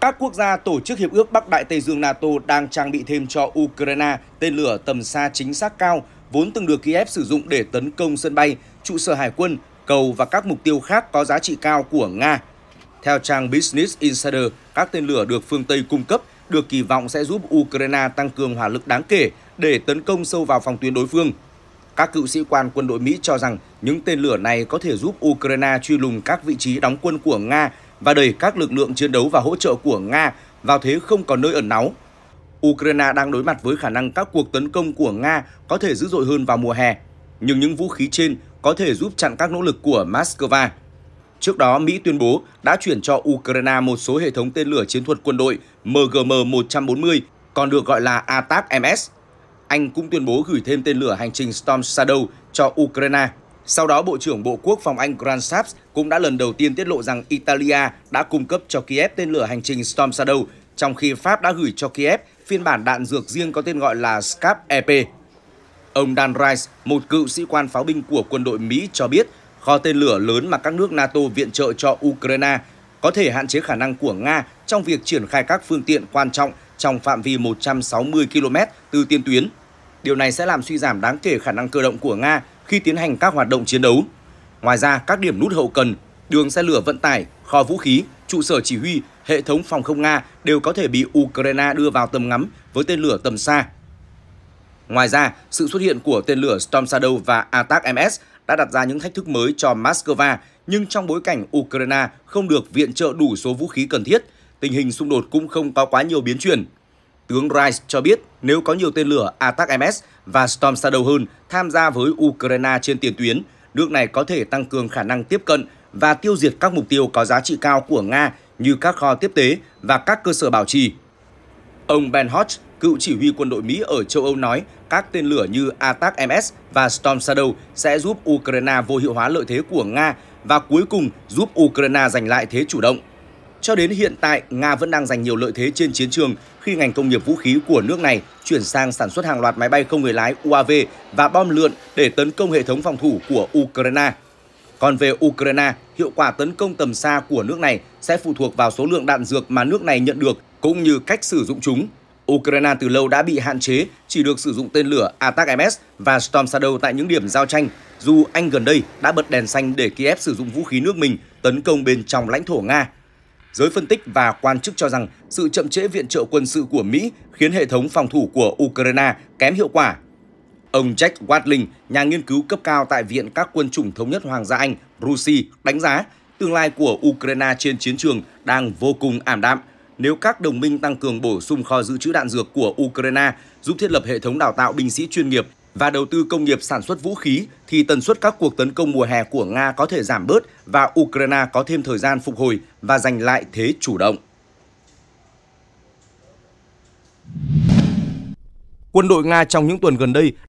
Các quốc gia tổ chức Hiệp ước Bắc Đại Tây Dương NATO đang trang bị thêm cho Ukraine tên lửa tầm xa chính xác cao, vốn từng được Kiev sử dụng để tấn công sân bay, trụ sở hải quân, cầu và các mục tiêu khác có giá trị cao của Nga. Theo trang Business Insider, các tên lửa được phương Tây cung cấp được kỳ vọng sẽ giúp Ukraine tăng cường hỏa lực đáng kể để tấn công sâu vào phòng tuyến đối phương. Các cựu sĩ quan quân đội Mỹ cho rằng những tên lửa này có thể giúp Ukraine truy lùng các vị trí đóng quân của Nga và đẩy các lực lượng chiến đấu và hỗ trợ của Nga vào thế không còn nơi ẩn náu. Ukraine đang đối mặt với khả năng các cuộc tấn công của Nga có thể dữ dội hơn vào mùa hè, nhưng những vũ khí trên có thể giúp chặn các nỗ lực của Moscow. Trước đó, Mỹ tuyên bố đã chuyển cho Ukraine một số hệ thống tên lửa chiến thuật quân đội MGM-140, còn được gọi là ATAC-MS. Anh cũng tuyên bố gửi thêm tên lửa hành trình Storm Shadow cho Ukraine. Sau đó, Bộ trưởng Bộ Quốc phòng Anh Grant Shapps cũng đã lần đầu tiên tiết lộ rằng Italia đã cung cấp cho Kiev tên lửa hành trình Storm Shadow, trong khi Pháp đã gửi cho Kiev phiên bản đạn dược riêng có tên gọi là Scap EP. Ông Dan Rice, một cựu sĩ quan pháo binh của quân đội Mỹ cho biết, kho tên lửa lớn mà các nước NATO viện trợ cho Ukraine có thể hạn chế khả năng của Nga trong việc triển khai các phương tiện quan trọng trong phạm vi 160 km từ tiên tuyến. Điều này sẽ làm suy giảm đáng kể khả năng cơ động của Nga khi tiến hành các hoạt động chiến đấu. Ngoài ra, các điểm nút hậu cần, đường xe lửa vận tải, kho vũ khí, trụ sở chỉ huy, hệ thống phòng không Nga đều có thể bị Ukraine đưa vào tầm ngắm với tên lửa tầm xa. Ngoài ra, sự xuất hiện của tên lửa Storm Shadow và Attack-MS đã đặt ra những thách thức mới cho Moscow, nhưng trong bối cảnh Ukraine không được viện trợ đủ số vũ khí cần thiết, tình hình xung đột cũng không có quá nhiều biến chuyển. Tướng Rice cho biết nếu có nhiều tên lửa Atak-MS và Storm Shadow hơn tham gia với Ukraine trên tiền tuyến, nước này có thể tăng cường khả năng tiếp cận và tiêu diệt các mục tiêu có giá trị cao của Nga như các kho tiếp tế và các cơ sở bảo trì. Ông Ben Hodge, cựu chỉ huy quân đội Mỹ ở châu Âu nói các tên lửa như Atak-MS và Storm Shadow sẽ giúp Ukraine vô hiệu hóa lợi thế của Nga và cuối cùng giúp Ukraine giành lại thế chủ động. Cho đến hiện tại, Nga vẫn đang giành nhiều lợi thế trên chiến trường khi ngành công nghiệp vũ khí của nước này chuyển sang sản xuất hàng loạt máy bay không người lái UAV và bom lượn để tấn công hệ thống phòng thủ của Ukraine. Còn về Ukraine, hiệu quả tấn công tầm xa của nước này sẽ phụ thuộc vào số lượng đạn dược mà nước này nhận được cũng như cách sử dụng chúng. Ukraine từ lâu đã bị hạn chế, chỉ được sử dụng tên lửa Atak-MS và Storm Shadow tại những điểm giao tranh, dù Anh gần đây đã bật đèn xanh để Kiev sử dụng vũ khí nước mình tấn công bên trong lãnh thổ Nga Giới phân tích và quan chức cho rằng sự chậm trễ viện trợ quân sự của Mỹ khiến hệ thống phòng thủ của Ukraine kém hiệu quả. Ông Jack Watling, nhà nghiên cứu cấp cao tại Viện các quân chủng thống nhất Hoàng gia Anh, RUSI, đánh giá tương lai của Ukraine trên chiến trường đang vô cùng ảm đạm nếu các đồng minh tăng cường bổ sung kho dự trữ đạn dược của Ukraine giúp thiết lập hệ thống đào tạo binh sĩ chuyên nghiệp và đầu tư công nghiệp sản xuất vũ khí thì tần suất các cuộc tấn công mùa hè của Nga có thể giảm bớt và Ukraine có thêm thời gian phục hồi và giành lại thế chủ động. Quân đội Nga trong những tuần gần đây